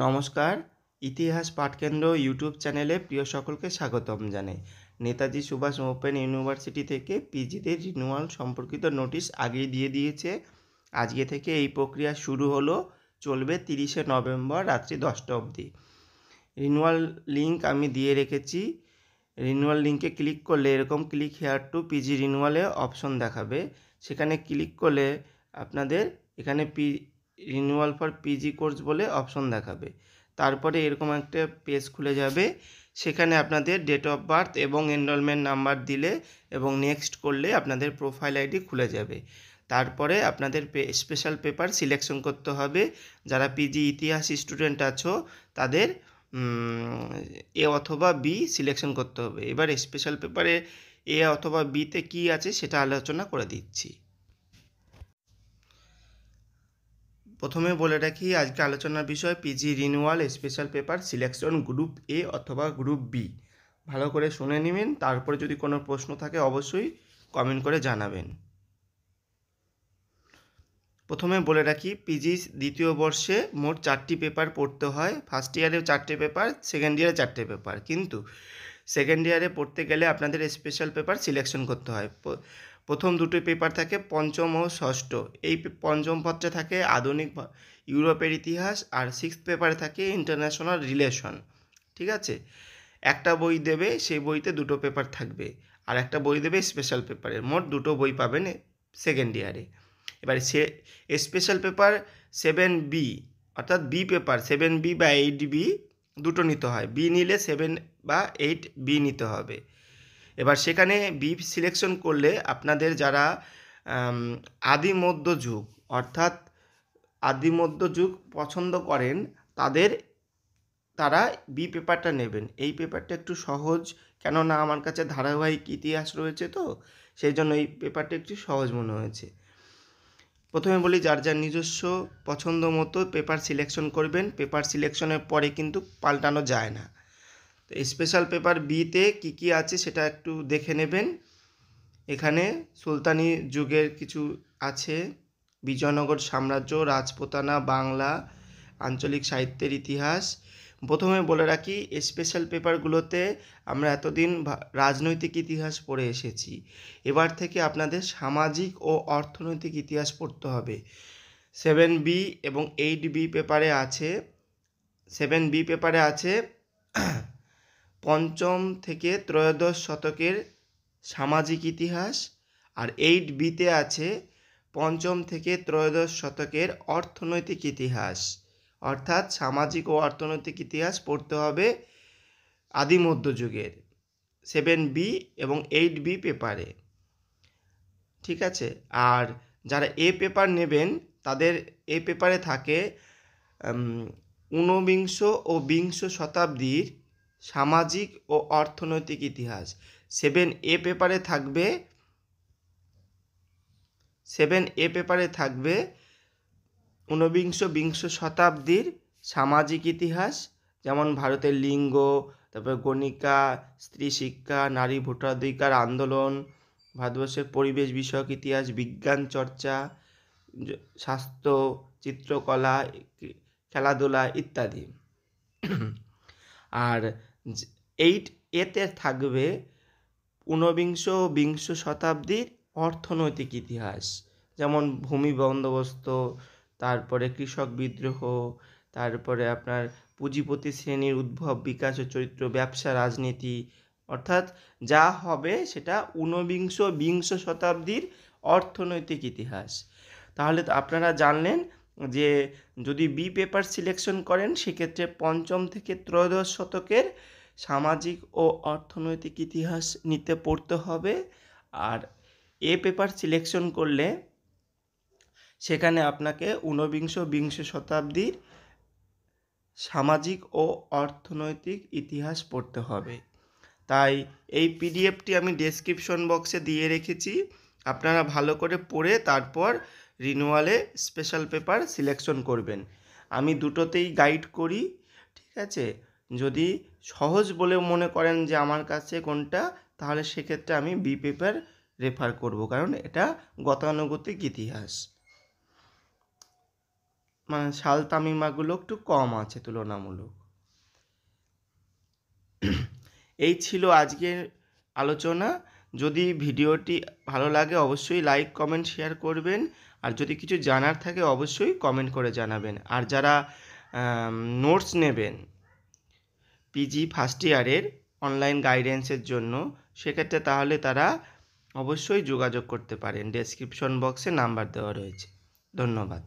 নমস্কার ইতিহাস পাঠকেন্দ্র ইউটিউব চ্যানেলে প্রিয় সকলকে স্বাগতম জানাই নেতাজি সুভাষ ওপেন ইউনিভার্সিটি থেকে পিজিতে রিনুয়াল সম্পর্কিত নোটিশ আগেই দিয়ে দিয়েছে আজকে থেকে এই প্রক্রিয়া শুরু হলো চলবে তিরিশে নভেম্বর রাত্রি দশটা অবধি রিনুয়াল লিঙ্ক আমি দিয়ে রেখেছি রিনুয়াল লিঙ্কে ক্লিক করলে এরকম ক্লিক হেয়ার টু পিজি রিনুয়ালে অপশন দেখাবে সেখানে ক্লিক করলে আপনাদের এখানে P renewal for PG course বলে অপশন দেখাবে তারপরে এরকম একটা পেজ খুলে যাবে সেখানে আপনাদের ডেট অফ বার্থ এবং এনরোলমেন্ট নাম্বার দিলে এবং নেক্সট করলে আপনাদের প্রোফাইল আইডি খুলে যাবে তারপরে আপনাদের স্পেশাল পেপার সিলেকশন করতে হবে যারা পিজি ইতিহাস স্টুডেন্ট আছো তাদের এ অথবা বি সিলেকশন করতে হবে এবার স্পেশাল পেপারে এ অথবা বিতে কি আছে সেটা আলোচনা করে দিচ্ছি প্রথমে বলে রাখি আজকে আলোচনার বিষয় PG renewal special paper selection group A অথবা গ্রুপ বি ভালো করে শুনে নেবেন তারপরে যদি কোনো প্রশ্ন থাকে অবশ্যই কমেন্ট করে জানাবেন প্রথমে বলে রাখি পিজি দ্বিতীয় বর্ষে মোট চারটি পেপার পড়তে হয় ফার্স্ট ইয়ারে চারটে পেপার সেকেন্ড ইয়ারে চারটে পেপার কিন্তু সেকেন্ড ইয়ারে পড়তে গেলে আপনাদের স্পেশাল পেপার সিলেকশন করতে হয় প্রথম দুটো পেপার থাকে পঞ্চম ও ষষ্ঠ এই পঞ্চম পত্রে থাকে আধুনিক ইউরোপের ইতিহাস আর সিক্স পেপারে থাকে ইন্টারন্যাশনাল রিলেশন ঠিক আছে একটা বই দেবে সেই বইতে দুটো পেপার থাকবে আর একটা বই দেবে স্পেশাল পেপারে মোট দুটো বই পাবেন সেকেন্ড ইয়ারে এবার সে স্পেশাল পেপার সেভেন বি অর্থাৎ বি পেপার সেভেন বি বা এইট বি দুটো নিতে হয় বি নিলে সেভেন বা এইট বি নিতে হবে এবার সেখানে বি সিলেকশন করলে আপনাদের যারা আদিমধ্য যুগ অর্থাৎ আদিমধ্য যুগ পছন্দ করেন তাদের তারা বি পেপারটা নেবেন এই পেপারটা একটু সহজ কেননা আমার কাছে ধারাবাহিক ইতিহাস রয়েছে তো সেই জন্য এই পেপারটা একটু সহজ মনে হয়েছে প্রথমে বলি যার যার নিজস্ব পছন্দ মতো পেপার সিলেকশন করবেন পেপার সিলেকশনের পরে কিন্তু পাল্টানো যায় না তো স্পেশাল পেপার বিতে কি কি আছে সেটা একটু দেখে নেবেন এখানে সুলতানি যুগের কিছু আছে বিজয়নগর সাম্রাজ্য রাজপোতানা বাংলা আঞ্চলিক সাহিত্যের ইতিহাস প্রথমে বলে রাখি স্পেশাল পেপারগুলোতে আমরা এতদিন রাজনৈতিক ইতিহাস পড়ে এসেছি এবার থেকে আপনাদের সামাজিক ও অর্থনৈতিক ইতিহাস পড়তে হবে সেভেন বি এবং এইট বি পেপারে আছে সেভেন বি পেপারে আছে পঞ্চম থেকে ত্রয়োদশ শতকের সামাজিক ইতিহাস আর এইট বিতে আছে পঞ্চম থেকে ত্রয়োদশ শতকের অর্থনৈতিক ইতিহাস অর্থাৎ সামাজিক ও অর্থনৈতিক ইতিহাস পড়তে হবে আদি মধ্যযুগের সেভেন বি এবং এইট বি পেপারে ঠিক আছে আর যারা এ পেপার নেবেন তাদের এ পেপারে থাকে ঊনবিংশ ও বিংশ শতাব্দীর সামাজিক ও অর্থনৈতিক ইতিহাস সেভেন এ পেপারে থাকবে সেভেন এ পেপারে থাকবে ঊনবিংশ বিংশ শতাব্দীর সামাজিক ইতিহাস যেমন ভারতের লিঙ্গ তারপরে গণিকা স্ত্রী শিক্ষা নারী ভোটাধিকার আন্দোলন ভারতবর্ষের পরিবেশ বিষয়ক ইতিহাস বিজ্ঞান চর্চা স্বাস্থ্য চিত্রকলা খেলাধুলা ইত্যাদি আর এইট এতে থাকবে ঊনবিংশ বিংশ শতাব্দীর অর্থনৈতিক ইতিহাস যেমন ভূমি বন্দোবস্ত তারপরে কৃষক বিদ্রোহ তারপরে আপনার পুঁজিপতি শ্রেণীর উদ্ভব বিকাশ ও চরিত্র ব্যবসা রাজনীতি অর্থাৎ যা হবে সেটা ঊনবিংশ বিংশ শতাব্দীর অর্থনৈতিক ইতিহাস তাহলে আপনারা জানলেন যে যদি বি পেপার সিলেকশন করেন সেক্ষেত্রে পঞ্চম থেকে ত্রয়োদশ শতকের সামাজিক ও অর্থনৈতিক ইতিহাস নিতে পড়তে হবে আর এ পেপার সিলেকশন করলে সেখানে আপনাকে ঊনবিংশ বিংশ শতাব্দীর সামাজিক ও অর্থনৈতিক ইতিহাস পড়তে হবে তাই এই পিডিএফটি আমি ডেসক্রিপশন বক্সে দিয়ে রেখেছি আপনারা ভালো করে পড়ে তারপর রিনুয়ালে স্পেশাল পেপার সিলেকশন করবেন আমি দুটোতেই গাইড করি ঠিক আছে যদি সহজ বলে মনে করেন যে আমার কাছে কোনটা তাহলে সেক্ষেত্রে আমি বি পেপার রেফার করব কারণ এটা গতানুগতিক ইতিহাস মানে শাল তামিমাগুলো একটু কম আছে তুলনামূলক এই ছিল আজকের আলোচনা যদি ভিডিওটি ভালো লাগে অবশ্যই লাইক কমেন্ট শেয়ার করবেন আর যদি কিছু জানার থাকে অবশ্যই কমেন্ট করে জানাবেন আর যারা নোটস নেবেন পিজি ফার্স্ট ইয়ারের অনলাইন গাইডেন্সের জন্য সেক্ষেত্রে তাহলে তারা অবশ্যই যোগাযোগ করতে পারেন ডেসক্রিপশন বক্সে নাম্বার দেওয়া রয়েছে ধন্যবাদ